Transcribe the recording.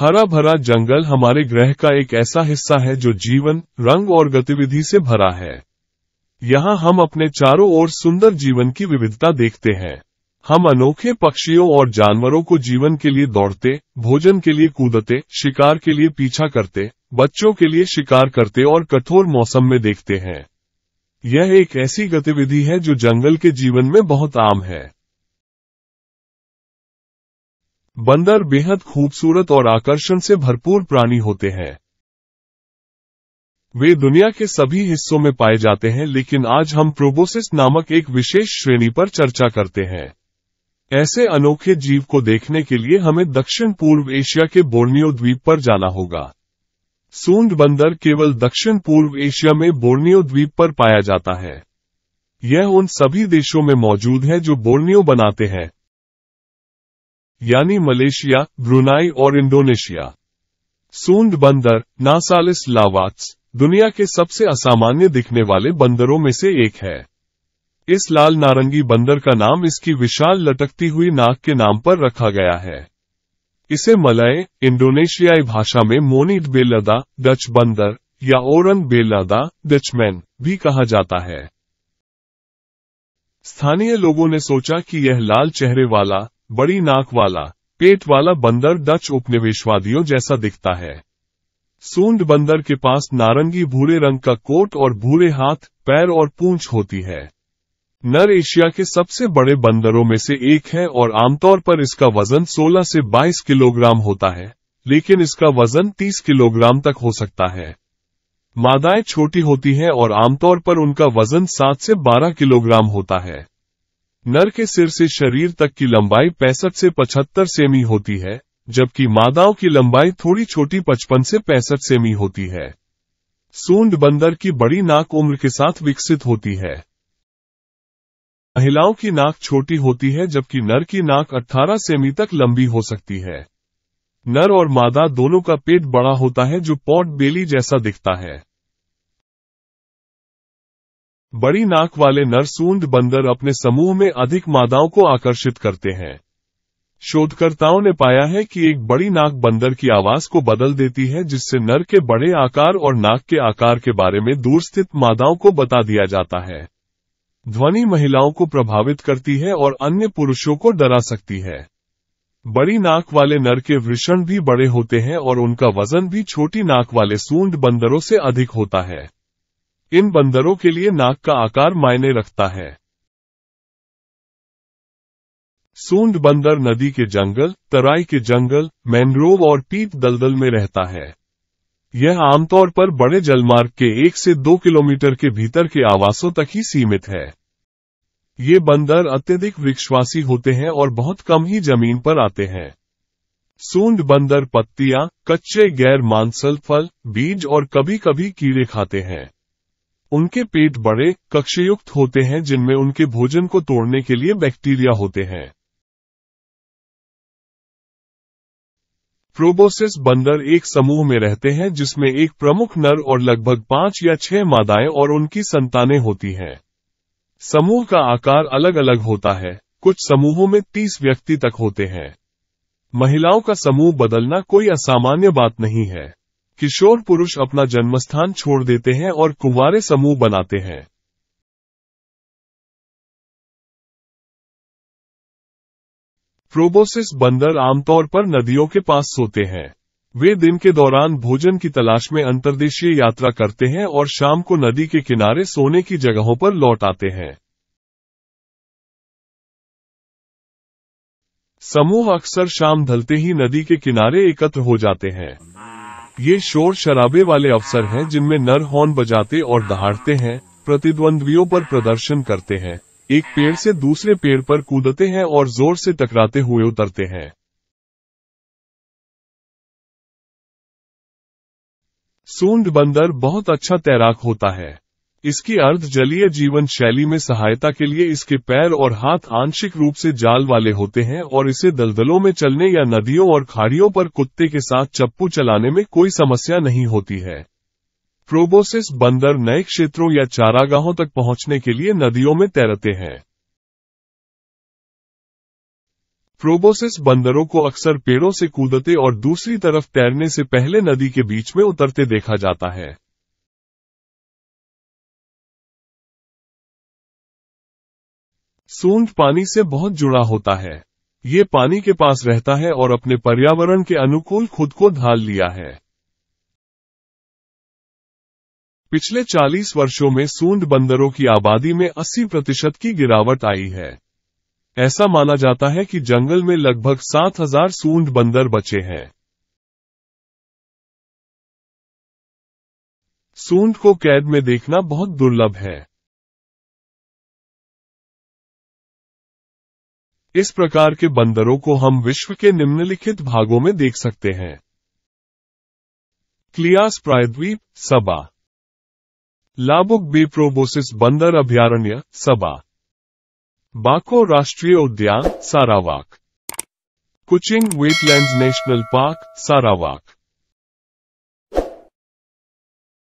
हरा भरा जंगल हमारे ग्रह का एक ऐसा हिस्सा है जो जीवन रंग और गतिविधि से भरा है यहाँ हम अपने चारों ओर सुंदर जीवन की विविधता देखते हैं हम अनोखे पक्षियों और जानवरों को जीवन के लिए दौड़ते भोजन के लिए कूदते शिकार के लिए पीछा करते बच्चों के लिए शिकार करते और कठोर मौसम में देखते हैं यह एक ऐसी गतिविधि है जो जंगल के जीवन में बहुत आम है बंदर बेहद खूबसूरत और आकर्षण से भरपूर प्राणी होते हैं वे दुनिया के सभी हिस्सों में पाए जाते हैं लेकिन आज हम प्रोबोसिस नामक एक विशेष श्रेणी पर चर्चा करते हैं ऐसे अनोखे जीव को देखने के लिए हमें दक्षिण पूर्व एशिया के बोर्नियो द्वीप पर जाना होगा सूंड बंदर केवल दक्षिण पूर्व एशिया में बोर्नियो द्वीप पर पाया जाता है यह उन सभी देशों में मौजूद है जो बोर्नियो बनाते हैं यानी मलेशिया ब्रुनाई और इंडोनेशिया सूंड बंदर नासालिस लावाट्स दुनिया के सबसे असामान्य दिखने वाले बंदरों में से एक है इस लाल नारंगी बंदर का नाम इसकी विशाल लटकती हुई नाक के नाम पर रखा गया है इसे मलय इंडोनेशियाई भाषा में मोनिट बेलदा डच बंदर या ओरन बेलदा डचमैन भी कहा जाता है स्थानीय लोगों ने सोचा कि यह लाल चेहरे वाला बड़ी नाक वाला पेट वाला बंदर डच उपनिवेशवादियों जैसा दिखता है सूंड बंदर के पास नारंगी भूरे रंग का कोट और भूरे हाथ पैर और पूंछ होती है नर एशिया के सबसे बड़े बंदरों में से एक है और आमतौर पर इसका वजन 16 से 22 किलोग्राम होता है लेकिन इसका वजन 30 किलोग्राम तक हो सकता है मादाएं छोटी होती हैं और आमतौर पर उनका वजन 7 से 12 किलोग्राम होता है नर के सिर से शरीर तक की लंबाई पैंसठ से पचहत्तर सेमी होती है जबकि मादाओं की लंबाई थोड़ी छोटी पचपन से पैंसठ सेमी होती है सूंड बंदर की बड़ी नाक उम्र के साथ विकसित होती है महिलाओं की नाक छोटी होती है जबकि नर की नाक 18 सेमी तक लंबी हो सकती है नर और मादा दोनों का पेट बड़ा होता है जो पॉट बेली जैसा दिखता है बड़ी नाक वाले सूंद बंदर अपने समूह में अधिक मादाओं को आकर्षित करते हैं शोधकर्ताओं ने पाया है कि एक बड़ी नाक बंदर की आवाज को बदल देती है जिससे नर के बड़े आकार और नाक के आकार के बारे में दूर स्थित मादाओं को बता दिया जाता है ध्वनि महिलाओं को प्रभावित करती है और अन्य पुरुषों को डरा सकती है बड़ी नाक वाले नर के वृषण भी बड़े होते हैं और उनका वजन भी छोटी नाक वाले सूंड बंदरों से अधिक होता है इन बंदरों के लिए नाक का आकार मायने रखता है सूंड बंदर नदी के जंगल तराई के जंगल मैनग्रोव और पीट दलदल में रहता है यह आमतौर पर बड़े जलमार्ग के एक से दो किलोमीटर के भीतर के आवासों तक ही सीमित है ये बंदर अत्यधिक वृक्षवासी होते हैं और बहुत कम ही जमीन पर आते हैं सूंड बंदर पत्तियां कच्चे गैर मांसल फल बीज और कभी कभी कीड़े खाते हैं उनके पेट बड़े कक्षयुक्त होते हैं जिनमें उनके भोजन को तोड़ने के लिए बैक्टीरिया होते हैं प्रोबोसिस बंदर एक समूह में रहते हैं जिसमें एक प्रमुख नर और लगभग पांच या छह मादाएं और उनकी संतानें होती हैं समूह का आकार अलग अलग होता है कुछ समूहों में तीस व्यक्ति तक होते हैं महिलाओं का समूह बदलना कोई असामान्य बात नहीं है किशोर पुरुष अपना जन्मस्थान छोड़ देते हैं और कुंवारे समूह बनाते हैं प्रोबोसिस बंदर आमतौर पर नदियों के पास सोते हैं वे दिन के दौरान भोजन की तलाश में अंतर्देशीय यात्रा करते हैं और शाम को नदी के किनारे सोने की जगहों पर लौट आते हैं समूह अक्सर शाम ढलते ही नदी के किनारे एकत्र हो जाते हैं ये शोर शराबे वाले अफसर हैं जिनमें नर हॉर्न बजाते और दहाड़ते हैं प्रतिद्वंद्वियों पर प्रदर्शन करते हैं एक पेड़ से दूसरे पेड़ पर कूदते हैं और जोर से टकराते हुए उतरते हैं सूंड बंदर बहुत अच्छा तैराक होता है इसकी अर्ध जलीय जीवन शैली में सहायता के लिए इसके पैर और हाथ आंशिक रूप से जाल वाले होते हैं और इसे दलदलों में चलने या नदियों और खाड़ियों पर कुत्ते के साथ चप्पू चलाने में कोई समस्या नहीं होती है प्रोबोसिस बंदर नए क्षेत्रों या चारागाहों तक पहुंचने के लिए नदियों में तैरते हैं प्रोबोसिस बंदरों को अक्सर पेड़ों से कूदते और दूसरी तरफ तैरने से पहले नदी के बीच में उतरते देखा जाता है सूंड पानी से बहुत जुड़ा होता है ये पानी के पास रहता है और अपने पर्यावरण के अनुकूल खुद को ढाल लिया है पिछले 40 वर्षों में सूंड बंदरों की आबादी में 80 प्रतिशत की गिरावट आई है ऐसा माना जाता है कि जंगल में लगभग 7000 सूंड बंदर बचे हैं सूंड को कैद में देखना बहुत दुर्लभ है इस प्रकार के बंदरों को हम विश्व के निम्नलिखित भागों में देख सकते हैं क्लियास प्रायद्वीप सबा लाबुक बीप्रोबोसिस बंदर अभ्यारण्य सबा बाको राष्ट्रीय उद्यान Sarawak Kuching wetland national park सारावाक